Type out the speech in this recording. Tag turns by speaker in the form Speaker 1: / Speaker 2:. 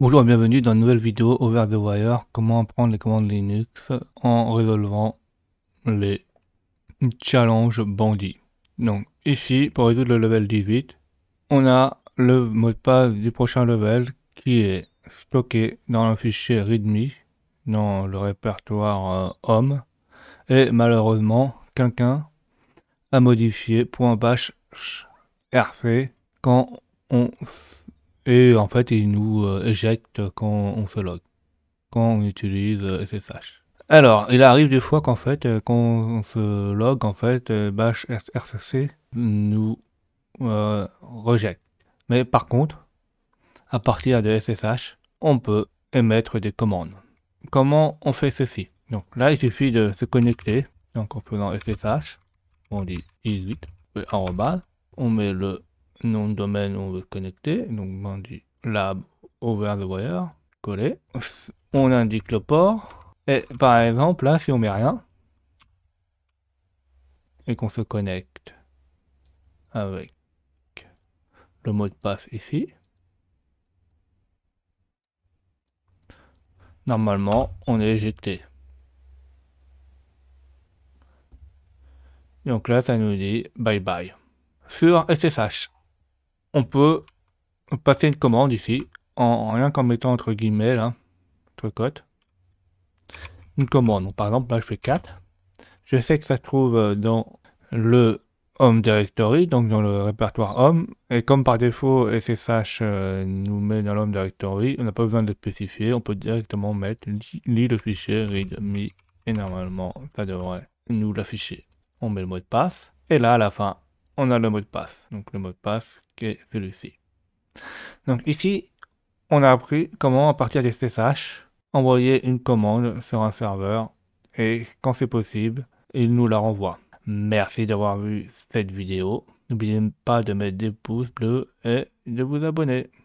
Speaker 1: Bonjour et bienvenue dans une nouvelle vidéo Over the Wire, comment apprendre les commandes Linux en résolvant les challenges bandits. Donc ici, pour résoudre le level 18, on a le mot de passe du prochain level qui est stocké dans le fichier readme, dans le répertoire euh, home, et malheureusement, quelqu'un a modifié .bash rc quand on et en fait, il nous euh, éjecte quand on se log, quand on utilise SSH. Euh, Alors, il arrive des fois qu'en fait, euh, quand on se log, en fait, bash RCC nous rejette. Mais par contre, à partir de SSH, on peut émettre des commandes. Comment on fait ceci Donc là, il suffit de se connecter, donc en faisant SSH, on dit 18, on met le nom de domaine on veut connecter, donc on dit lab over the wire, coller, on indique le port, et par exemple là si on met rien, et qu'on se connecte avec le mot de passe ici, normalement on est éjecté. Donc là ça nous dit bye bye sur SSH on peut passer une commande ici, en, rien qu'en mettant entre guillemets, entre cotes, une commande. par exemple, là, je fais 4. Je sais que ça se trouve euh, dans le Home Directory, donc dans le répertoire Home. Et comme par défaut SSH euh, nous met dans l'Home Directory, on n'a pas besoin de spécifier, on peut directement mettre lit le fichier readme et normalement ça devrait nous l'afficher. On met le mot de passe et là à la fin on a le mot de passe. Donc le mot de passe qui est celui-ci. Donc ici, on a appris comment à partir des SSH envoyer une commande sur un serveur et quand c'est possible, il nous la renvoie. Merci d'avoir vu cette vidéo. N'oubliez pas de mettre des pouces bleus et de vous abonner.